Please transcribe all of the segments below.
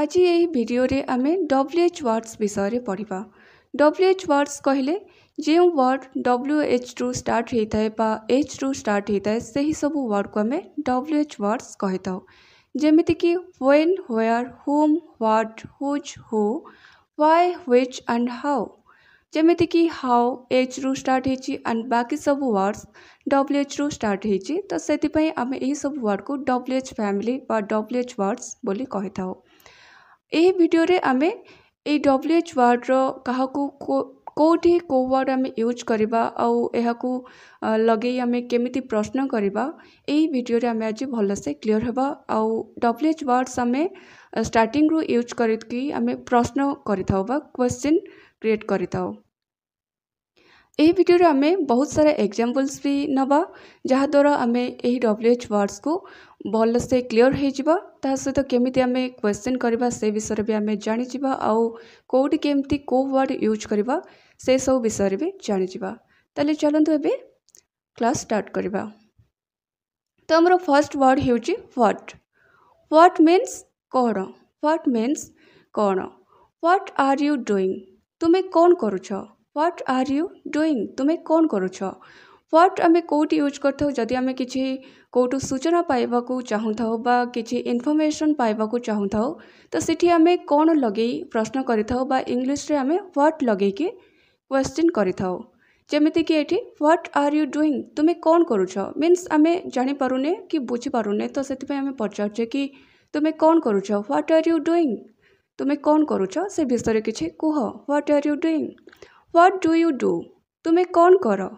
ଆଜି ଏହି ଭିଡ଼ିଓରେ ଆମେ ଡବ୍ଲ୍ୟୁ ଏଚ୍ ୱାର୍ଡ଼ସ୍ ବିଷୟରେ ପଢ଼ିବା ଡବ୍ଲ୍ୟୁ ଏଚ୍ ୱାର୍ଡ଼ସ୍ କହିଲେ ଯେଉଁ ୱାର୍ଡ଼ ଡବ୍ଲ୍ୟୁ ଏଚ୍ରୁ ଷ୍ଟାର୍ଟ ହୋଇଥାଏ ବା ଏଚ୍ରୁ ଷ୍ଟାର୍ଟ ହୋଇଥାଏ ସେହିସବୁ ୱାର୍ଡ଼କୁ ଆମେ ଡବ୍ଲ୍ୟୁ ଏଚ୍ ୱାର୍ଡ଼ସ୍ କହିଥାଉ ଯେମିତିକି when where whom what whose who why which and how ଯେମିତିକି ହାଉ ଏଚ୍ରୁ ଷ୍ଟାର୍ଟ ହୋଇଛି ଆଣ୍ଡ ବାକି ସବୁ ୱାର୍ଡ଼ସ୍ ଡବ୍ଲ୍ୟୁ ଏଚ୍ରୁ ଷ୍ଟାର୍ଟ ହୋଇଛି ତ ସେଥିପାଇଁ ଆମେ ଏହିସବୁ ୱାର୍ଡ଼କୁ ଡବ୍ଲ୍ୟୁ ଏଚ୍ ଫ୍ୟାମିଲି ବା ଡବ୍ଲ୍ୟୁ ଏଚ୍ ୱାର୍ଡ଼ସ୍ ବୋଲି କହିଥାଉ यह भिडियो आम यब्ल्यू एच वार्ड रहा कौटि कौ वार्ड आम यूज करवा आउ लगे आम केमी प्रश्न करवा भिडियो आम आज भलसे क्लीअर हाँ आउ डब्ल्यू एच वार्डस आम स्टार्ट रू यूज कर प्रश्न कर क्वेश्चन क्रिएट कर आम बहुत सारा एग्जाम्पल्स भी नवा जहाद्वारा आम यही डब्ल्यू एच वार्डस को भलसे क्लीयर हो ତା ସହିତ କେମିତି ଆମେ କ୍ୱେଶ୍ଚିନ୍ କରିବା ସେ ବିଷୟରେ ବି ଆମେ ଜାଣିଯିବା ଆଉ କେଉଁଠି କେମିତି କେଉଁ ୱାର୍ଡ଼ ୟୁଜ୍ କରିବା ସେସବୁ ବିଷୟରେ ବି ଜାଣିଯିବା ତାହେଲେ ଚାଲନ୍ତୁ ଏବେ କ୍ଲାସ୍ ଷ୍ଟାର୍ଟ କରିବା ତ ଆମର ଫାର୍ଷ୍ଟ ୱାର୍ଡ଼ ହେଉଛି ହ୍ୱାଟ୍ ହ୍ୱାଟ୍ ମିନ୍ସ କ'ଣ ହ୍ୱାଟ୍ ମିନ୍ସ କ'ଣ ହ୍ୱାଟ୍ ଆର୍ ୟୁ ଡୁଇଂ ତୁମେ କ'ଣ କରୁଛ ହ୍ୱାଟ୍ ଆର୍ ୟୁ ଡୁଇଂ ତୁମେ କ'ଣ କରୁଛ व्हाट आम कौटी यूज करें कि कौटू सूचना पाइबा चाहू था कि इनफर्मेसन पाइबा चाहूँ था तो सीठी आम कौन लगे प्रश्न कर करंग्लीश्रे आम व्हाट लगे क्वेश्चन करमती कि ये व्हाट आर यू डुईंग तुम्हें कौन करु मीन आम जापरने कि बुझीपे तो से पचार कि तुम्हें कौन करु व्हाट आर यू डुईंग तुम्हें कौन करु से विषय किसी कह what are you doing what do you do तुम्हें कौन करो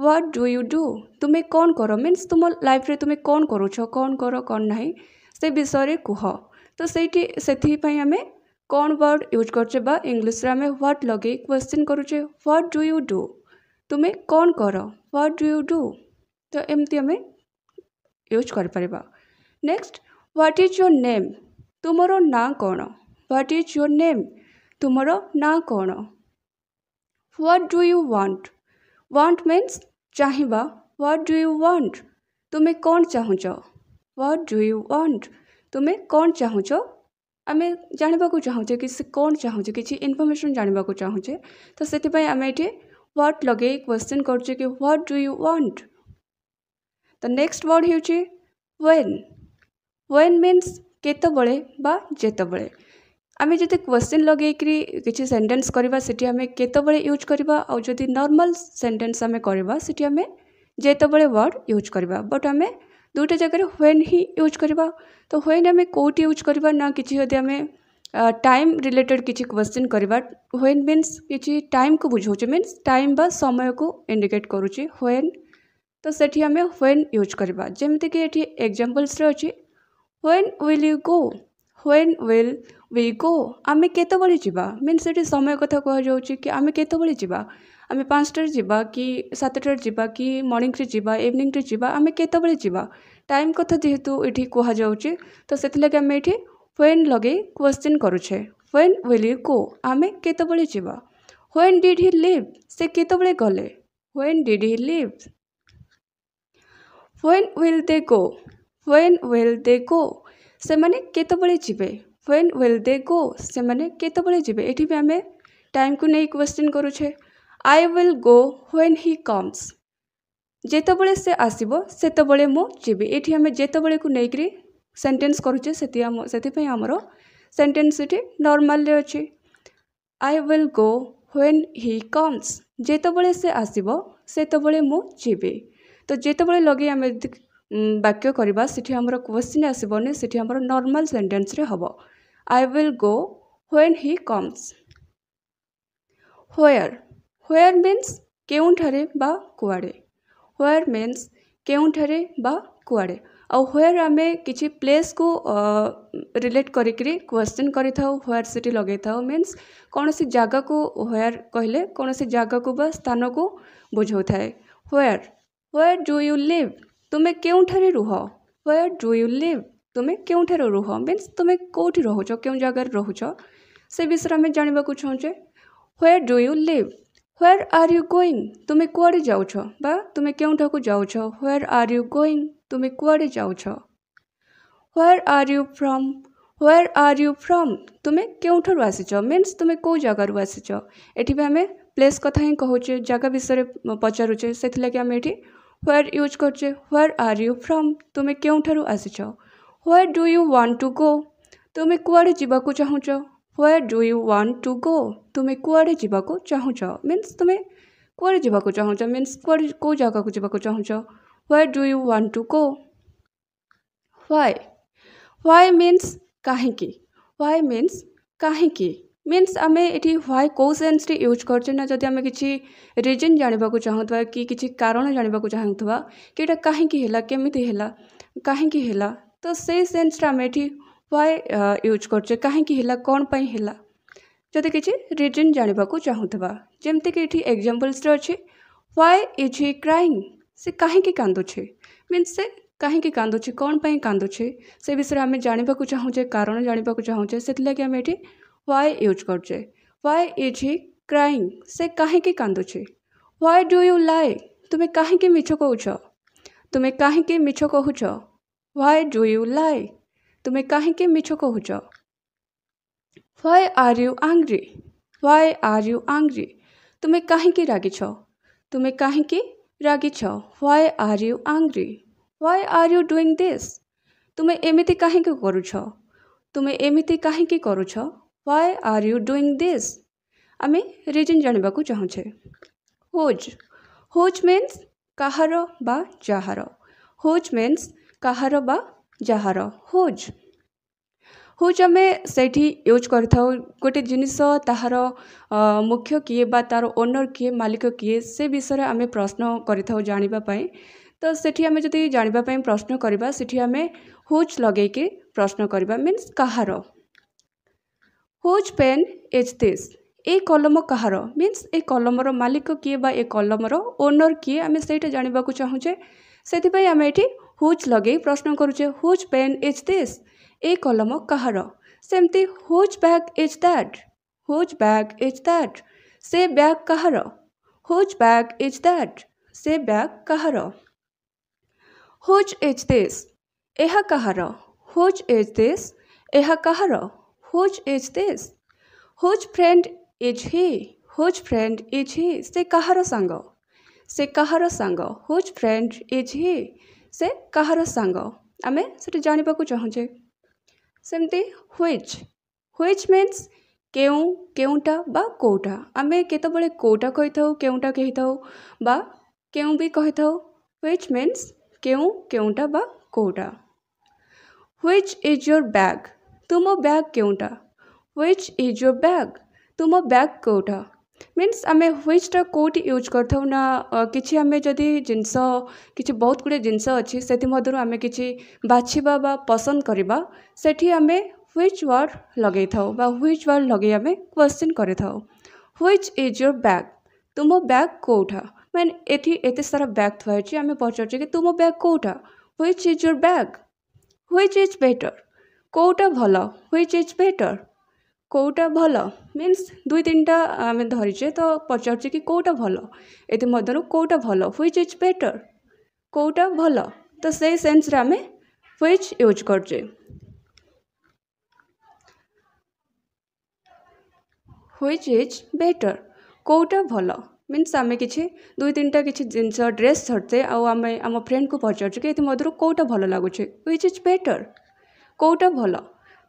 व्हाट डू यू डू तुम्हें कौन करो मीन्स तुम लाइफ रे तुम्हें कौन करुच कौन कर कौन ना से विषय कह तो से आम कौन वर्ड यूज करे आम ह्वाट लगे क्वेश्चन करुचे ह्वाट डू यू डू तुम्हें कौन कर ह्वाट डू यू डू तो एमती आम यूज करेक्स्ट व्हाट इज योर नेम तुम ना कौन ह्वाट इज योर नेम तुम ना कौन what do you want want means चाहिबा व्हाट डू यू वांट तुम्हें कौन चाहूच व्हाट डू यू वांट तुम्हें कौन चाहूच आम जानवाक चाहूचे कि से कौन चाहूचे कि इनफर्मेशन जानवाक चाहूचे तो से आम ये व्हाट लगे क्वेश्चन कर कि व्हाट डू यू वांट तो नेक्स्ट वर्ड हूँ व्वेन व्वेन मीनस केत बड़े बात बड़े आम जब क्वेश्चन लगे कि सेन्टेन्स करवा से आम केतबले यूज करवा और नर्माल सेन्टेन्स आम करवा से आम जेतबले वर्ड यूज करवा बट आम दुईटा जगह ह्वेन ही यूज करवा तो ह्वेन आम कौटी यूज करवा ना कि आम टाइम रिलेटेड किसी क्वेश्चन करवा ह्वेन मीनस किसी टाइम को बुझे मीन्स टाइम बा समय को इंडिकेट करुचे ह्वेन तो से आम ह्वेन यूज करवा जमीक ये एक्जामपल्स अच्छी when will you go when will we go ଆମେ କେତେବେଳେ ଯିବା ମିନ୍ସ ସେଠି ସମୟ କଥା କୁହାଯାଉଛି କି ଆମେ କେତେବେଳେ ଯିବା ଆମେ ପାଞ୍ଚଟାରେ ଯିବା କି ସାତଟାରେ ଯିବା କି ମର୍ଣ୍ଣିଂରେ ଯିବା ଇଭିନିଂରେ ଯିବା ଆମେ କେତେବେଳେ ଯିବା ଟାଇମ୍ କଥା ଯେହେତୁ ଏଠି କୁହାଯାଉଛି ତ ସେଥିଲାଗି ଆମେ ଏଠି ହ୍ୱେନ୍ ଲଗେଇ କ୍ୱେଶ୍ଚିନ୍ କରୁଛେ ହ୍ୱେନ୍ ୱିଲ୍ ୟୁ ଗୋ ଆମେ କେତେବେଳେ ଯିବା ହ୍ୱେନ୍ ଡିଡ଼୍ ହି ଲିଭ୍ ସେ କେତେବେଳେ ଗଲେ when did he leave when will they go when will they go ସେମାନେ କେତେବେଳେ ଯିବେ ହ୍ୱେନ୍ ୱିଲ୍ ଦେ ଗୋ ସେମାନେ କେତେବେଳେ ଯିବେ ଏଠି ବି ଆମେ ଟାଇମ୍କୁ ନେଇ କ୍ୱେଶ୍ଚିନ୍ କରୁଛେ I will go when he comes ଯେତେବେଳେ ସେ ଆସିବ ସେତେବେଳେ ମୁଁ ଯିବି ଏଠି ଆମେ ଯେତେବେଳେକୁ ନେଇକରି ସେଣ୍ଟେନ୍ସ କରୁଛେ ସେଥି ଆମ ସେଥିପାଇଁ ଆମର ସେଣ୍ଟେନ୍ସ ଏଠି ନର୍ମାଲରେ ଅଛି I will go when he comes ଯେତେବେଳେ ସେ ଆସିବ ସେତେବେଳେ ମୁଁ ଯିବି ତ ଯେତେବେଳେ ଲଗେଇ ଆମେ वाक्य करवा क्वेश्चन आसबनी से नर्माल सेन्टेन्स हम I will go when he comes where where means के कड़े व्वेयर मीन्स के कड़े आउ व्वेयर आम कि प्लेस को रिलेट करोश्चिन्न करयर से लगे थाउ मीनस कौन सी जगह को व्वेयर कहले कौन सी जगह को स्थान को बुझाऊ थाए where where do you live ତୁମେ କେଉଁଠାରେ ରୁହ ୱେୟାର୍ ଡୁ ୟୁ ଲିଭ୍ ତୁମେ କେଉଁଠାରେ ରୁହ ମିନ୍ସ ତୁମେ କେଉଁଠି ରହୁଛ କେଉଁ ଜାଗାରେ ରହୁଛ ସେ ବିଷୟରେ ଆମେ ଜାଣିବାକୁ ଚାହୁଁଛେ where do you live where are you going ତୁମେ କୁଆଡ଼େ ଯାଉଛ ବା ତୁମେ କେଉଁଠାକୁ ଯାଉଛ ୱେୟାର୍ ଆର୍ ୟୁ ଗୋଇଂ ତୁମେ କୁଆଡ଼େ ଯାଉଛ where are you from where are you from ତୁମେ କେଉଁଠାରୁ ଆସିଛ ମିନ୍ସ ତୁମେ କେଉଁ ଜାଗାରୁ ଆସିଛ ଏଠି ବି ଆମେ ପ୍ଲେସ୍ କଥା ହିଁ କହୁଛେ ଜାଗା ବିଷୟରେ ପଚାରୁଛେ ସେଥିଲାଗି ଆମେ ଏଠି where use करजे where are you from ତୁମେ କେଉଁଠାରୁ ଆସିଛ where do you want to go ତୁମେ କୁଆଡ଼େ ଯିବାକୁ ଚାହୁଁଛ where do you want to go ତୁମେ କୁଆଡ଼େ ଯିବାକୁ ଚାହୁଁଛ ମିନ୍ସ ତୁମେ କୁଆଡ଼େ ଯିବାକୁ ଚାହୁଁଛ ମିନ୍ସ କୁଆଡ଼େ କେଉଁ ଜାଗାକୁ ଯିବାକୁ ଚାହୁଁଛ where do you want to go why why means କାହିଁକି why means କାହିଁକି ମିନ୍ସ ଆମେ ଏଠି ହ୍ୱାଇ କେଉଁ ସେନ୍ସରେ ୟୁଜ୍ କରୁଛେ ନା ଯଦି ଆମେ କିଛି ରିଜନ୍ ଜାଣିବାକୁ ଚାହୁଁଥିବା କି କିଛି କାରଣ ଜାଣିବାକୁ ଚାହୁଁଥିବା କି ଏଇଟା କାହିଁକି ହେଲା କେମିତି ହେଲା କାହିଁକି ହେଲା ତ ସେଇ ସେନ୍ସରେ ଆମେ ଏଠି ହ୍ୱାଇ ୟୁଜ୍ କରୁଛେ କାହିଁକି ହେଲା କ'ଣ ପାଇଁ ହେଲା ଯଦି କିଛି ରିଜନ୍ ଜାଣିବାକୁ ଚାହୁଁଥିବା ଯେମିତିକି ଏଠି ଏକ୍ଜାମ୍ପଲ୍ସରେ ଅଛି ହ୍ୱାଇ ଇଜ୍ ହି କ୍ରାଇଂ ସେ କାହିଁକି କାନ୍ଦୁଛି ମିନ୍ସ ସେ କାହିଁକି କାନ୍ଦୁଛି କ'ଣ ପାଇଁ କାନ୍ଦୁଛି ସେ ବିଷୟରେ ଆମେ ଜାଣିବାକୁ ଚାହୁଁଛେ କାରଣ ଜାଣିବାକୁ ଚାହୁଁଛେ ସେଥିଲାଗି ଆମେ ଏଠି વાય યુઝ કરજે વાય ઇઝ હી ક્રાઇંગ ସେ କାହିଁକି କାନ୍ଦୁଛି ହ୍ୱାଇ ଡୁ ୟୁ ଲାଏ ତୁମେ କାହିଁକି ମିଛ କହୁଛ ତୁମେ କାହିଁକି ମିଛ କହୁଛ ହ୍ୱାଇ ଡୁ ୟୁ ଲାଏ ତୁମେ କାହିଁକି ମିଛ କହୁଛ why are you angry why are you angry ତୁମେ କାହିଁକି ରାଗିଛ ତୁମେ କାହିଁକି ରାଗିଛ why are you angry why are you doing this ତୁମେ ଏମିତି କାହିଁକି କରୁଛ ତୁମେ ଏମିତି କାହିଁକି କରୁଛ why are you doing this ଆମେ ରିଜନ୍ ଜାଣିବାକୁ ଚାହୁଁଛେ ହୁଜ୍ ହୁଜ୍ ମିନ୍ସ କାହାର ବା ଯାହାର ହୁଜ୍ ମିନ୍ସ କାହାର ବା ଯାହାର ହୁଜ୍ ହୁଜ୍ ଆମେ ସେଇଠି ୟୁଜ୍ କରିଥାଉ ଗୋଟେ ଜିନିଷ ତାହାର ମୁଖ୍ୟ କିଏ ବା ତାର ଓନର୍ କିଏ ମାଲିକ କିଏ ସେ ବିଷୟରେ ଆମେ ପ୍ରଶ୍ନ କରିଥାଉ ଜାଣିବା ପାଇଁ ତ ସେଠି ଆମେ ଯଦି ଜାଣିବା ପାଇଁ ପ୍ରଶ୍ନ କରିବା ସେଠି ଆମେ ହୁଜ୍ ଲଗେଇକି ପ୍ରଶ୍ନ କରିବା ମିନ୍ସ କାହାର ହୁଜ୍ ପେନ୍ ଇଜ୍ ଦିସ୍ ଏଇ କଲମ କାହାର ମିନ୍ସ ଏ କଲମର ମାଲିକ କିଏ ବା ଏ କଲମର ଓନର୍ କିଏ ଆମେ ସେଇଟା ଜାଣିବାକୁ ଚାହୁଁଛେ ସେଥିପାଇଁ ଆମେ ଏଠି ହୁଜ୍ ଲଗେଇ ପ୍ରଶ୍ନ କରୁଛେ whose pen is this a କଲମ କାହାର ସେମିତି whose bag is that whose bag is that ସେ ବ୍ୟାଗ୍ କାହାର ହୁଜ୍ ବ୍ୟାଗ୍ ଇଜ୍ ଦ୍ୟାଟ୍ ସେ ବ୍ୟାଗ୍ କାହାର ହୁଜ୍ ଇଜ୍ ଦିସ୍ ଏହା କାହାର ହୁଜ୍ ଇଜ୍ ଦିସ୍ ଏହା କାହାର whose is this whose friend is he whose friend is he से कहार सांग से कहार सांग हुज फ्रेंड इज हि से कहार सांग आम से जानवाक चाहे सेमती हुईज हुईज मीनस के कौटा आम केत कौटा कही था क्योंटा कही था भी कही था हुईज मीन्स के कौटा हुईज इज योर बैग तुम वो बैग क्यों उठा विच इज योर बैग तुम वो ବ୍ୟାଗ୍ କେଉଁଟା ମିନ୍ସ ଆମେ ହ୍ୱିଚ୍ଟା କେଉଁଠି ୟୁଜ୍ କରିଥାଉ ନା କିଛି ଆମେ ଯଦି ଜିନିଷ କିଛି ବହୁତ ଗୁଡ଼ିଏ ଜିନିଷ ଅଛି ସେଥିମଧ୍ୟରୁ ଆମେ କିଛି ବାଛିବା ବା ପସନ୍ଦ କରିବା ସେଠି ଆମେ ହ୍ୱିଚ୍ ୱାର୍ଡ଼ ଲଗାଇଥାଉ ବା ହ୍ୱିଚ୍ ୱାର୍ଡ଼ ଲଗାଇ ଆମେ କ୍ୱେଶ୍ଚିନ୍ କରିଥାଉ ହ୍ୱିଚ୍ ଇଜ୍ ୟୋର୍ ବ୍ୟାଗ୍ ତୁମ ବ୍ୟାଗ୍ କେଉଁଠା ମାନେ ଏଠି ଏତେ ସାରା ବ୍ୟାଗ୍ ଥୁଆ ହେଇଛି ଆମେ ପଚାରୁଛେ କି ତୁମ ବ୍ୟାଗ୍ କେଉଁଠା which is your bag which is better କେଉଁଟା ଭଲ ହ୍ୱିଚ୍ ଇଜ୍ ବେଟର୍ କେଉଁଟା ଭଲ ମିନ୍ସ ଦୁଇ ତିନିଟା ଆମେ ଧରିଛେ ତ ପଚାରୁଛେ କି କେଉଁଟା ଭଲ ଏଥି ମଧ୍ୟରୁ କେଉଁଟା ଭଲ ହ୍ୱିଚ୍ ଇଜ୍ ବେଟର୍ କେଉଁଟା ଭଲ ତ ସେଇ ସେନ୍ସରେ ଆମେ ହ୍ୱିଚ୍ ୟୁଜ୍ କରୁଛେ ହ୍ୱିଚ୍ ଇଜ୍ ବେଟର୍ କେଉଁଟା ଭଲ ମିନ୍ସ ଆମେ କିଛି ଦୁଇ ତିନିଟା କିଛି ଜିନିଷ ଡ୍ରେସ୍ ଧରିଛେ ଆଉ ଆମେ ଆମ ଫ୍ରେଣ୍ଡକୁ ପଚାରୁଛେ କି ଏଥିମଧ୍ୟରୁ କେଉଁଟା ଭଲ ଲାଗୁଛି ହ୍ୱିଚ୍ ଇଜ୍ ବେଟର୍ कौटा भल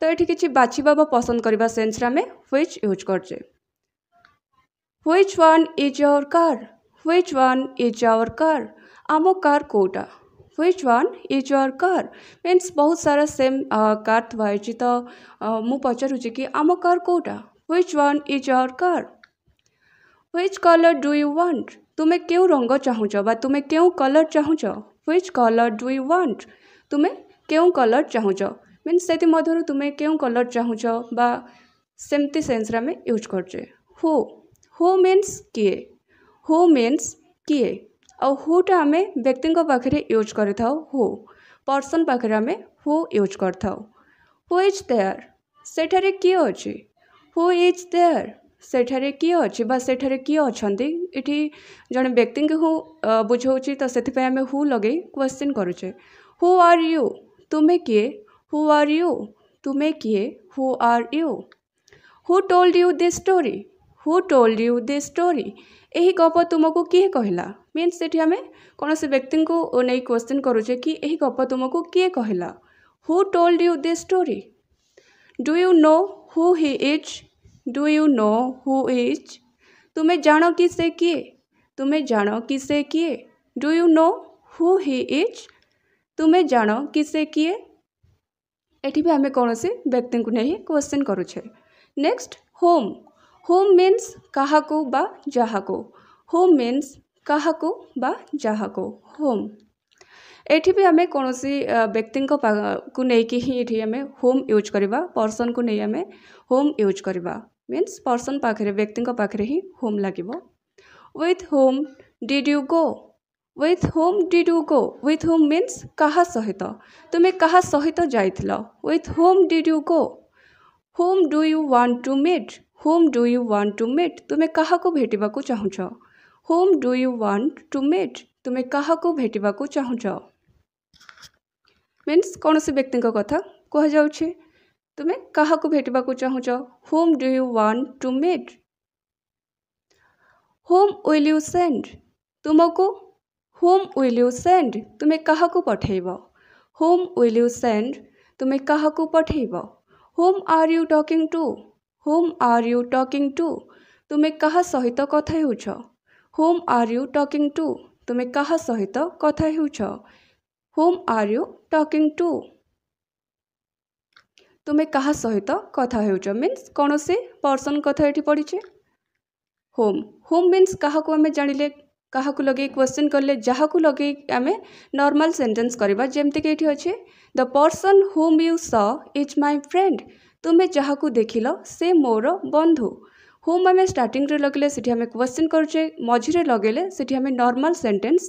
तो ये किसी बाछवा बा पसंद करने सेन्स ह्विच यूज करचे which one is our car which one is our car आम कार कौटा which one is our car means बहुत सारा सेम कार तो मुझे पचारूँ कि आम कार कौटा which one is our car which colour do you want तुम्हें क्यों रंग चाहू बा तुम्हें क्यों कलर चाहू which colour do you want तुम्हें क्यों कलर चाहू मीन से तुम्हें क्यों कलर चाहू बामती सेन्स आम यूज करचे हो मीनस किए हो मीनस किए आउटा आम व्यक्ति पाखे यूज हो पर्सन पाखे आम हो यूज करूज देयर सेठार किए अच्छे हु इज देयर सेठार किए अच्छे सेठार किए अच्छा ये जन व्यक्ति हूँ बुझाऊँ तो से हू लगे क्वेश्चन करुचे हु आर यू तुम्हें किए Who are you? To make ye, who are you? Who told you this story? Who told you the story ଏହି ଗପ ତୁମକୁ କିଏ କହିଲା ମିନ୍ସ ସେଠି ଆମେ କୌଣସି ବ୍ୟକ୍ତିଙ୍କୁ ନେଇ କ୍ୱେଶ୍ଚିନ୍ କରୁଛେ କି ଏହି ଗପ ତୁମକୁ କିଏ କହିଲା who told you the story do you know who he is do you know who is ତୁମେ ଜାଣ କି ସେ କିଏ ତୁମେ ଜାଣ କି ସେ କିଏ do you know who he is ତୁମେ ଜାଣ କି ସେ କିଏ ଏଠି ବି ଆମେ କୌଣସି ବ୍ୟକ୍ତିଙ୍କୁ ନେଇ କୋଶ୍ଚିନ୍ କରୁଛେ ନେକ୍ସଟ ହୋମ୍ ହୋମ୍ ମିନ୍ସ କାହାକୁ ବା ଯାହାକୁ ହୋମ୍ ମିନ୍ସ କାହାକୁ ବା ଯାହାକୁ ହୋମ୍ ଏଠି ବି ଆମେ କୌଣସି ବ୍ୟକ୍ତିଙ୍କ କୁ ନେଇକି ହିଁ ଏଠି ଆମେ ହୋମ୍ ୟୁଜ୍ କରିବା ପର୍ସନ୍କୁ ନେଇ ଆମେ ହୋମ୍ ୟୁଜ୍ କରିବା ମିନ୍ସ ପର୍ସନ୍ ପାଖରେ ବ୍ୟକ୍ତିଙ୍କ ପାଖରେ ହିଁ ହୋମ୍ ଲାଗିବ with whom did you go with whom did you go with whom means କାହା ସହିତ ତୁମେ କାହା ସହିତ ଯାଇଥିଲ with whom did you go whom do you want to meet whom do you want to meet ତୁମେ କାହାକୁ ଭେଟିବାକୁ ଚାହୁଁଛ whom do you want to meet ତୁମେ କାହାକୁ ଭେଟିବାକୁ ଚାହୁଁଛ ମିନ୍ସ କୌଣସି ବ୍ୟକ୍ତିଙ୍କ କଥା କୁହାଯାଉଛି ତୁମେ କାହାକୁ ଭେଟିବାକୁ ଚାହୁଁଛ whom do you want to meet whom will you send ତୁମକୁ হোম উইল ইউ সেন্ড তুমি କାହାକୁ ପଠାଇବ ହୋମ୍ ୱିଲ୍ ୟୁ ସେଣ୍ଡ ତୁମେ କାହାକୁ ପଠାଇବ whom are you talking to whom are you talking to ତୁମେ କାହା ସହିତ କଥା ହେଉଛ whom are you talking to ତୁମେ କାହା ସହିତ କଥା ହେଉଛ whom are you talking to ତୁମେ କାହା ସହିତ କଥା ହେଉଛ ମିନ୍ସ କୌଣସି ପର୍ସନ୍ କଥା ଏଠି ପଡ଼ିଛି ହୋମ୍ ହୋମ୍ ମିନ୍ସ କାହାକୁ ଆମେ ଜାଣିଲେ କାହାକୁ ଲଗେଇ କ୍ୱେଶ୍ଚିନ୍ କଲେ ଯାହାକୁ ଲଗେଇ ଆମେ ନର୍ମାଲ୍ ସେଣ୍ଟେନ୍ସ କରିବା ଯେମିତିକି ଏଠି ଅଛି the person whom you saw is my friend ତୁମେ ଯାହାକୁ ଦେଖିଲ ସେ ମୋର ବନ୍ଧୁ ହୁମ୍ ଆମେ ଷ୍ଟାର୍ଟିଂରେ ଲଗେଇଲେ ସେଠି ଆମେ କ୍ୱେଶ୍ଚିନ୍ କରୁଛେ ମଝିରେ ଲଗେଇଲେ ସେଠି ଆମେ ନର୍ମାଲ୍ ସେଣ୍ଟେନ୍ସ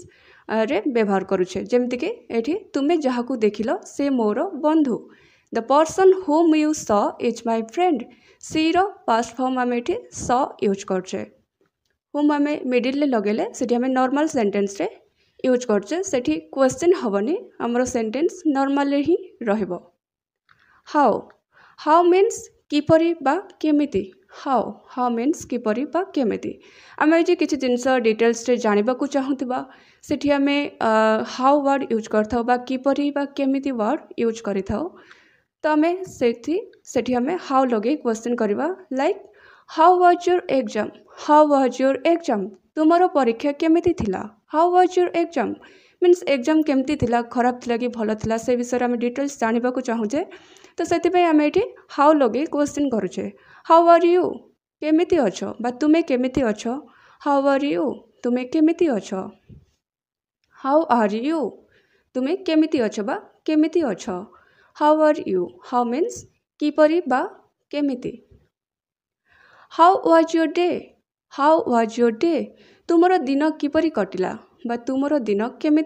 ରେ ବ୍ୟବହାର କରୁଛେ ଯେମିତିକି ଏଠି ତୁମେ ଯାହାକୁ ଦେଖିଲ ସେ ମୋର ବନ୍ଧୁ the person whom you saw is my friend ସିର ପାଷ୍ଟ ଫର୍ମ ଆମେ ଏଠି ସ ୟୁଜ୍ କରୁଛେ हुम आम मिडिले लगे आम नर्माल सेन्टेन्स यूज करेटी क्वेश्चन हेनी आमर सेन्टेन्स नर्माल ही रोब हाउ हाउ मीनस किपर केमी हाउ हाउ मीनस किपर केमी आम ये किसी जिनस डिटेल्स जानवाक चाहूबा से आम हाउ वर्ड यूज कर करपर केमी वर्ड यूज कर तो आम से हाउ लगे क्वेश्चन करवा like how was your exam how was your exam ତୁମର ପରୀକ୍ଷା କେମିତି ଥିଲା how was your exam means exam କେମିତି ଥିଲା ଖରାପ ଥିଲା କି ଭଲ ଥିଲା ସେ ବିଷୟରେ ଆମେ ଡିଟେଲ୍ସ ଜାଣିବାକୁ ଚାହୁଁଛେ ତ ସେଥିପାଇଁ ଆମେ ଏଠି ହାଉ ଲଗେଇ କୋଶ୍ଚିନ୍ କରୁଛେ ହାଉ ଆର୍ ୟୁ କେମିତି ଅଛ ବା ତୁମେ କେମିତି ଅଛ ହାଉ ଆର୍ ୟୁ ତୁମେ କେମିତି ଅଛ ହାଉ ଆର୍ ୟୁ ତୁମେ କେମିତି ଅଛ ବା କେମିତି ଅଛ ହାଉ ଆର୍ ୟୁ ହାଉ ମିନ୍ସ କିପରି ବା କେମିତି how was your day how was your day तुम दिन किपर कटिला तुम दिन केमी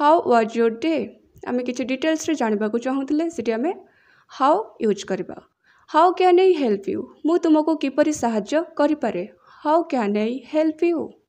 हाउ व्वाज योर डे आम कि डिटेल्स जानवाक चाहूल से आम हाउ यूज करवा how can I help you मु तुमको किपर साहय करें how can I help you